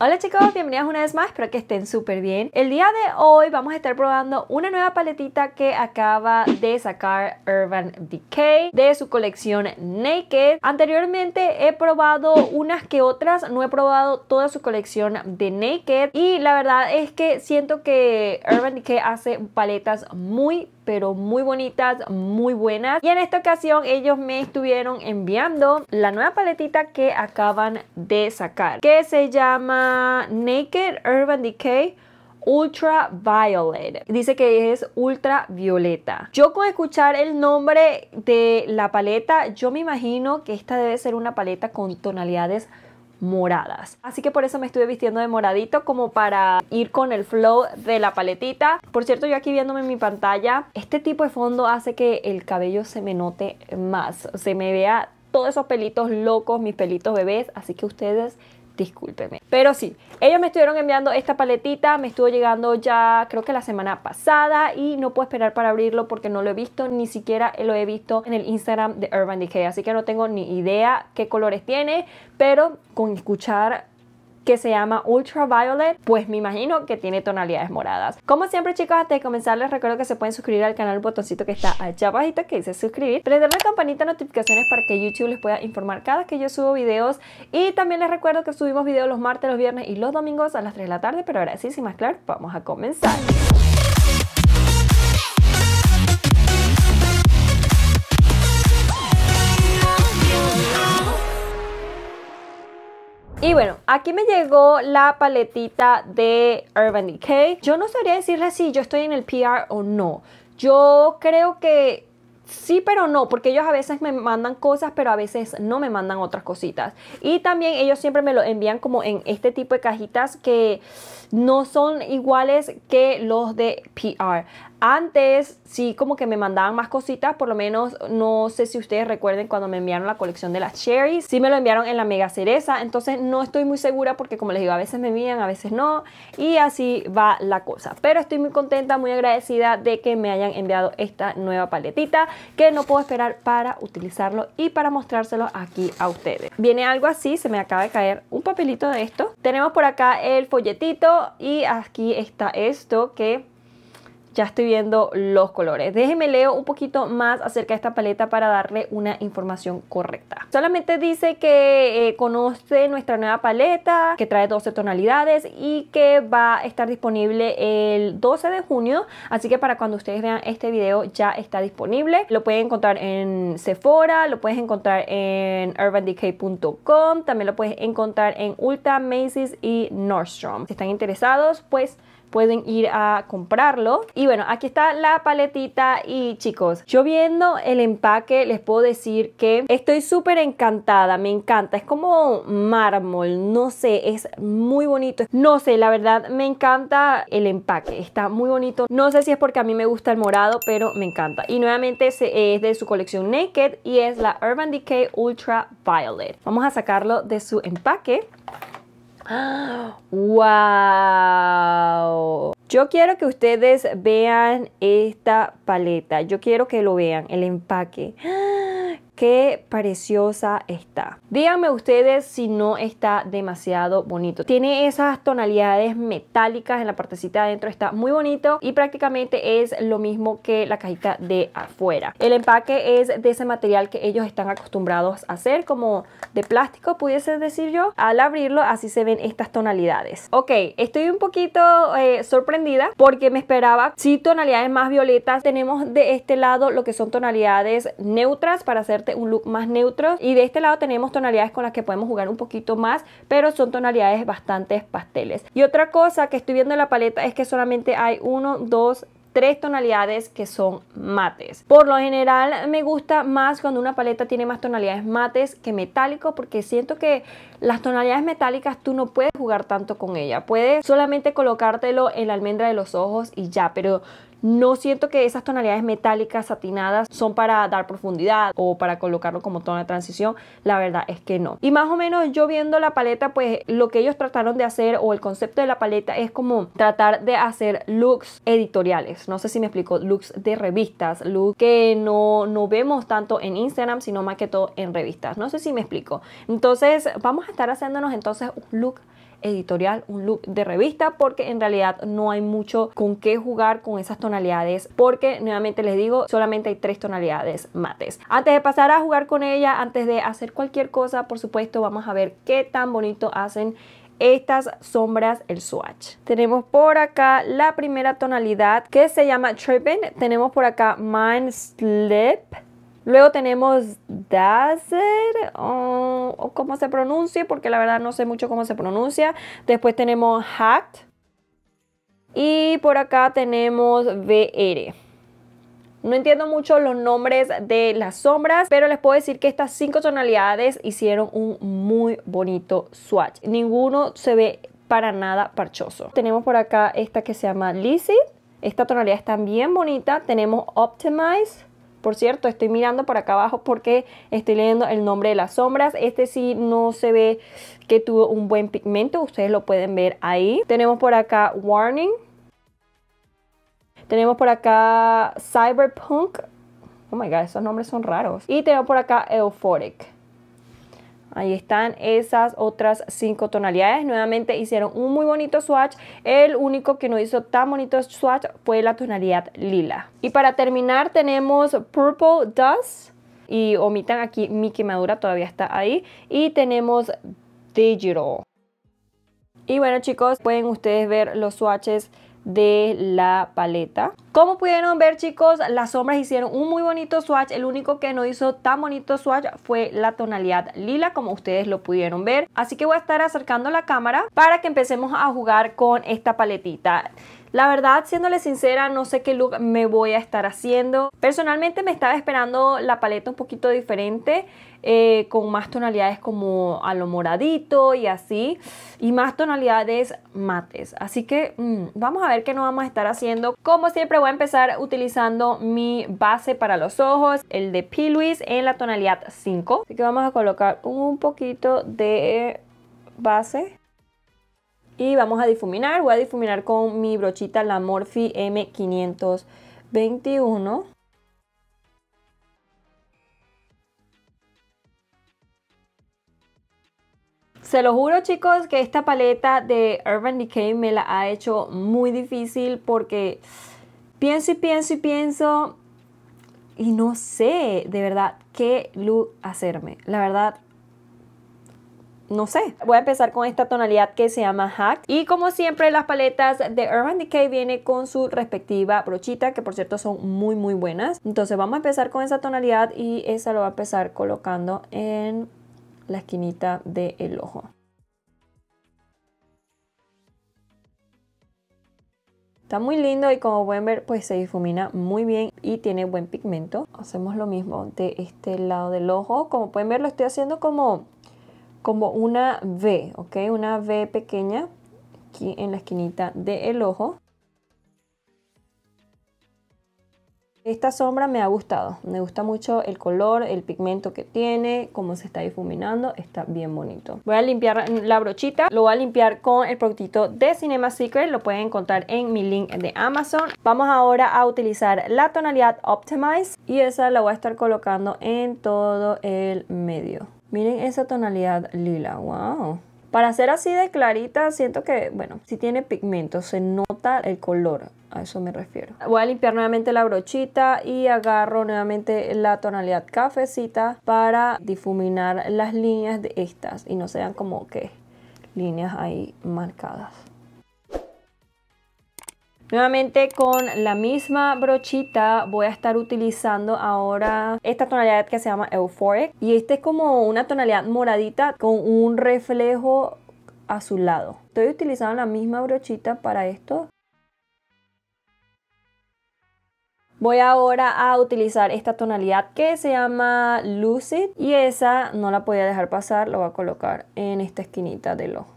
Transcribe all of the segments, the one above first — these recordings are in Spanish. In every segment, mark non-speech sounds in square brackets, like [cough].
Hola chicos, bienvenidos una vez más, espero que estén súper bien. El día de hoy vamos a estar probando una nueva paletita que acaba de sacar Urban Decay de su colección Naked. Anteriormente he probado unas que otras, no he probado toda su colección de Naked y la verdad es que siento que Urban Decay hace paletas muy pero muy bonitas, muy buenas. Y en esta ocasión ellos me estuvieron enviando la nueva paletita que acaban de sacar, que se llama Naked Urban Decay Ultra Violet. Dice que es ultravioleta. Yo con escuchar el nombre de la paleta, yo me imagino que esta debe ser una paleta con tonalidades moradas. Así que por eso me estuve vistiendo de moradito como para ir con el flow de la paletita. Por cierto, yo aquí viéndome en mi pantalla, este tipo de fondo hace que el cabello se me note más, se me vea todos esos pelitos locos, mis pelitos bebés, así que ustedes discúlpeme. Pero sí, ellos me estuvieron enviando esta paletita, me estuvo llegando ya creo que la semana pasada y no puedo esperar para abrirlo porque no lo he visto, ni siquiera lo he visto en el Instagram de Urban Decay, así que no tengo ni idea qué colores tiene, pero con escuchar que se llama Ultraviolet, pues me imagino que tiene tonalidades moradas. Como siempre chicos, antes de comenzar les recuerdo que se pueden suscribir al canal, botoncito que está allá abajito que dice suscribir, prender la campanita de notificaciones para que YouTube les pueda informar cada vez que yo subo videos y también les recuerdo que subimos videos los martes, los viernes y los domingos a las 3 de la tarde, pero ahora sí, sin más claro, vamos a comenzar. Y bueno, aquí me llegó la paletita de Urban Decay. Yo no sabría decirle si yo estoy en el PR o no. Yo creo que sí, pero no, porque ellos a veces me mandan cosas, pero a veces no me mandan otras cositas. Y también ellos siempre me lo envían como en este tipo de cajitas que no son iguales que los de PR. Antes sí como que me mandaban más cositas, por lo menos no sé si ustedes recuerden cuando me enviaron la colección de las cherries, sí me lo enviaron en la mega cereza, entonces no estoy muy segura porque como les digo, a veces me envían, a veces no, y así va la cosa. Pero estoy muy contenta, muy agradecida de que me hayan enviado esta nueva paletita que no puedo esperar para utilizarlo y para mostrárselo aquí a ustedes. Viene algo así, se me acaba de caer un papelito de esto. Tenemos por acá el folletito y aquí está esto que ya estoy viendo los colores. Déjenme leo un poquito más acerca de esta paleta para darle una información correcta. Solamente dice que eh, conoce nuestra nueva paleta, que trae 12 tonalidades y que va a estar disponible el 12 de junio. Así que para cuando ustedes vean este video ya está disponible. Lo pueden encontrar en Sephora, lo puedes encontrar en urbandecay.com, también lo puedes encontrar en Ulta, Macy's y Nordstrom. Si están interesados, pues pueden ir a comprarlo. Y bueno, aquí está la paletita y chicos, yo viendo el empaque les puedo decir que estoy súper encantada, me encanta. Es como mármol, no sé, es muy bonito. No sé, la verdad me encanta el empaque, está muy bonito. No sé si es porque a mí me gusta el morado, pero me encanta. Y nuevamente es de su colección Naked y es la Urban Decay Ultra Violet. Vamos a sacarlo de su empaque. ¡Wow! Yo quiero que ustedes vean esta paleta. Yo quiero que lo vean, el empaque. ¡Ah! qué preciosa está. Díganme ustedes si no está demasiado bonito. Tiene esas tonalidades metálicas en la partecita de adentro, está muy bonito y prácticamente es lo mismo que la cajita de afuera. El empaque es de ese material que ellos están acostumbrados a hacer, como de plástico pudiese decir yo. Al abrirlo así se ven estas tonalidades. Ok, estoy un poquito eh, sorprendida porque me esperaba si tonalidades más violetas. Tenemos de este lado lo que son tonalidades neutras para hacer un look más neutro. Y de este lado tenemos tonalidades con las que podemos jugar un poquito más, pero son tonalidades bastante pasteles. Y otra cosa que estoy viendo en la paleta es que solamente hay uno, dos, tres tonalidades que son mates. Por lo general me gusta más cuando una paleta tiene más tonalidades mates que metálico porque siento que las tonalidades metálicas tú no puedes jugar tanto con ella. Puedes solamente colocártelo en la almendra de los ojos y ya, pero no siento que esas tonalidades metálicas satinadas son para dar profundidad o para colocarlo como tono de transición. La verdad es que no. Y más o menos yo viendo la paleta, pues lo que ellos trataron de hacer o el concepto de la paleta es como tratar de hacer looks editoriales. No sé si me explico, looks de revistas, looks que no, no vemos tanto en Instagram, sino más que todo en revistas. No sé si me explico. Entonces vamos a estar haciéndonos entonces un look editorial, un look de revista, porque en realidad no hay mucho con qué jugar con esas tonalidades, porque nuevamente les digo, solamente hay tres tonalidades mates. Antes de pasar a jugar con ella, antes de hacer cualquier cosa, por supuesto, vamos a ver qué tan bonito hacen estas sombras el swatch tenemos por acá la primera tonalidad que se llama tripping tenemos por acá mind slip Luego tenemos Dazer, o, cómo se pronuncia, porque la verdad no sé mucho cómo se pronuncia. Después tenemos HAT. Y por acá tenemos VR. No entiendo mucho los nombres de las sombras, pero les puedo decir que estas cinco tonalidades hicieron un muy bonito swatch. Ninguno se ve para nada parchoso. Tenemos por acá esta que se llama Lizzy. Esta tonalidad es también bonita. Tenemos Optimize. Por cierto, estoy mirando por acá abajo porque estoy leyendo el nombre de las sombras. Este sí no se ve que tuvo un buen pigmento, ustedes lo pueden ver ahí. Tenemos por acá Warning. Tenemos por acá Cyberpunk. Oh my god, esos nombres son raros. Y tenemos por acá Euphoric. Ahí están esas otras cinco tonalidades. Nuevamente hicieron un muy bonito swatch. El único que no hizo tan bonito swatch fue la tonalidad lila. Y para terminar tenemos Purple Dust. Y omitan aquí mi quemadura, todavía está ahí. Y tenemos Digital. Y bueno chicos, pueden ustedes ver los swatches de la paleta. Como pudieron ver chicos, las sombras hicieron un muy bonito swatch. El único que no hizo tan bonito swatch fue la tonalidad lila, como ustedes lo pudieron ver. Así que voy a estar acercando la cámara para que empecemos a jugar con esta paletita. La verdad, siéndole sincera, no sé qué look me voy a estar haciendo. Personalmente me estaba esperando la paleta un poquito diferente, eh, con más tonalidades como a lo moradito y así, y más tonalidades mates. Así que mm, vamos a ver qué nos vamos a estar haciendo. Como siempre voy a empezar utilizando mi base para los ojos, el de P. en la tonalidad 5. Así que vamos a colocar un poquito de base y vamos a difuminar. Voy a difuminar con mi brochita la Morphe M521. Se lo juro chicos que esta paleta de Urban Decay me la ha hecho muy difícil porque pienso y pienso y pienso y no sé de verdad qué luz hacerme. La verdad no sé. Voy a empezar con esta tonalidad que se llama Hack. Y como siempre, las paletas de Urban Decay vienen con su respectiva brochita, que por cierto son muy, muy buenas. Entonces vamos a empezar con esa tonalidad y esa lo voy a empezar colocando en la esquinita del el ojo. Está muy lindo y como pueden ver pues se difumina muy bien y tiene buen pigmento. Hacemos lo mismo de este lado del ojo. Como pueden ver lo estoy haciendo como como una V, ¿ok? Una V pequeña aquí en la esquinita del ojo. Esta sombra me ha gustado, me gusta mucho el color, el pigmento que tiene, cómo se está difuminando, está bien bonito. Voy a limpiar la brochita, lo voy a limpiar con el productito de Cinema Secret, lo pueden encontrar en mi link de Amazon. Vamos ahora a utilizar la tonalidad Optimize y esa la voy a estar colocando en todo el medio. Miren esa tonalidad lila, wow. Para ser así de clarita, siento que, bueno, si tiene pigmento, se nota el color, a eso me refiero. Voy a limpiar nuevamente la brochita y agarro nuevamente la tonalidad cafecita para difuminar las líneas de estas y no sean como que líneas ahí marcadas. Nuevamente con la misma brochita voy a estar utilizando ahora esta tonalidad que se llama Euphoric. Y esta es como una tonalidad moradita con un reflejo azulado. Estoy utilizando la misma brochita para esto. Voy ahora a utilizar esta tonalidad que se llama Lucid y esa no la podía dejar pasar, lo voy a colocar en esta esquinita de ojo.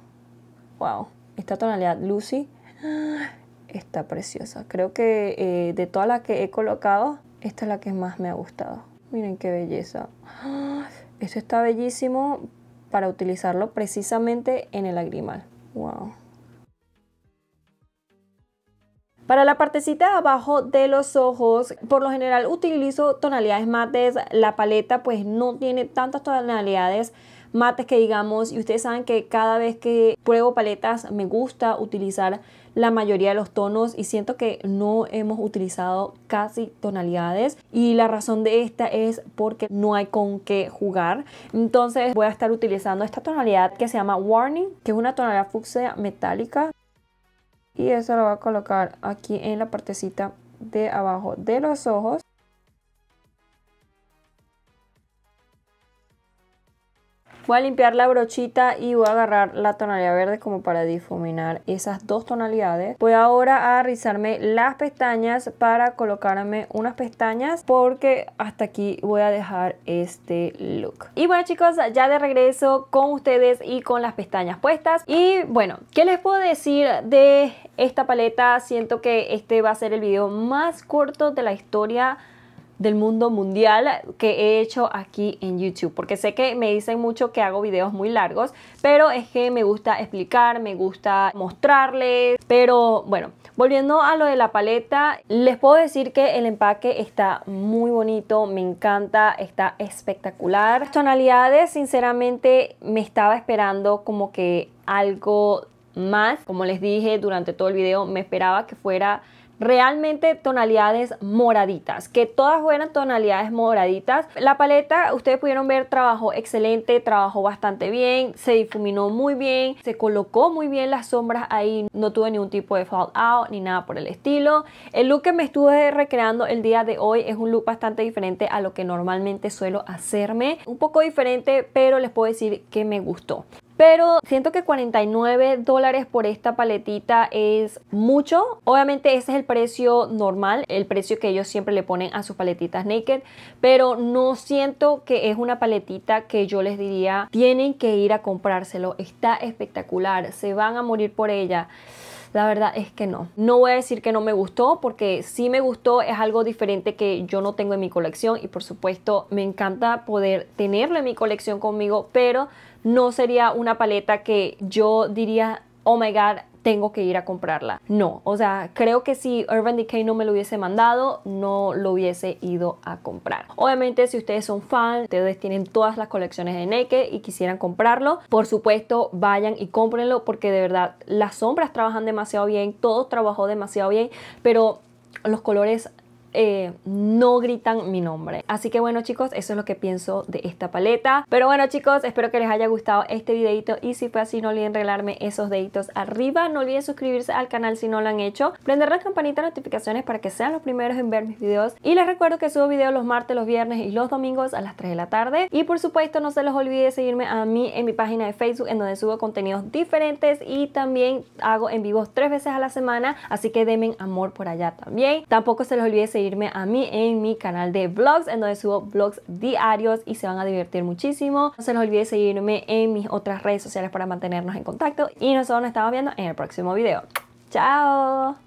Wow, esta tonalidad Lucid está preciosa. Creo que eh, de todas las que he colocado, esta es la que más me ha gustado. Miren qué belleza. [gasps] Esto está bellísimo para utilizarlo precisamente en el lagrimal. Wow. Para la partecita de abajo de los ojos, por lo general utilizo tonalidades mates. La paleta pues no tiene tantas tonalidades mates que digamos, y ustedes saben que cada vez que pruebo paletas me gusta utilizar la mayoría de los tonos y siento que no hemos utilizado casi tonalidades y la razón de esta es porque no hay con qué jugar entonces voy a estar utilizando esta tonalidad que se llama Warning que es una tonalidad fucsia metálica y eso lo voy a colocar aquí en la partecita de abajo de los ojos Voy a limpiar la brochita y voy a agarrar la tonalidad verde como para difuminar esas dos tonalidades. Voy ahora a rizarme las pestañas para colocarme unas pestañas porque hasta aquí voy a dejar este look. Y bueno chicos, ya de regreso con ustedes y con las pestañas puestas. Y bueno, ¿qué les puedo decir de esta paleta? Siento que este va a ser el video más corto de la historia del mundo mundial que he hecho aquí en YouTube, porque sé que me dicen mucho que hago videos muy largos, pero es que me gusta explicar, me gusta mostrarles, pero bueno, volviendo a lo de la paleta, les puedo decir que el empaque está muy bonito, me encanta, está espectacular. tonalidades, sinceramente, me estaba esperando como que algo más, como les dije durante todo el video, me esperaba que fuera realmente tonalidades moraditas, que todas fueran tonalidades moraditas. La paleta, ustedes pudieron ver, trabajó excelente, trabajó bastante bien, se difuminó muy bien, se colocó muy bien las sombras ahí, no tuve ningún tipo de fallout ni nada por el estilo. El look que me estuve recreando el día de hoy es un look bastante diferente a lo que normalmente suelo hacerme, un poco diferente, pero les puedo decir que me gustó. Pero siento que 49 dólares por esta paletita es mucho. Obviamente ese es el precio normal, el precio que ellos siempre le ponen a sus paletitas naked. Pero no siento que es una paletita que yo les diría tienen que ir a comprárselo. Está espectacular, se van a morir por ella. La verdad es que no. No voy a decir que no me gustó porque si me gustó, es algo diferente que yo no tengo en mi colección y por supuesto me encanta poder tenerlo en mi colección conmigo, pero no sería una paleta que yo diría, oh my god, tengo que ir a comprarla. No, o sea, creo que si Urban Decay no me lo hubiese mandado, no lo hubiese ido a comprar. Obviamente, si ustedes son fan, ustedes tienen todas las colecciones de Naked y quisieran comprarlo, por supuesto, vayan y cómprenlo porque de verdad las sombras trabajan demasiado bien, todo trabajó demasiado bien, pero los colores eh, no gritan mi nombre. Así que bueno chicos, eso es lo que pienso de esta paleta. Pero bueno chicos, espero que les haya gustado este videito y si fue así no olviden regalarme esos deditos arriba. No olviden suscribirse al canal si no lo han hecho. Prender la campanita de notificaciones para que sean los primeros en ver mis videos. Y les recuerdo que subo videos los martes, los viernes y los domingos a las 3 de la tarde. Y por supuesto no se los olvide seguirme a mí en mi página de Facebook en donde subo contenidos diferentes y también hago en vivos tres veces a la semana. Así que denme amor por allá también. Tampoco se les olvide seguirme a mí en mi canal de vlogs, en donde subo vlogs diarios y se van a divertir muchísimo. No se les olvide seguirme en mis otras redes sociales para mantenernos en contacto y nosotros nos estamos viendo en el próximo video. ¡Chao!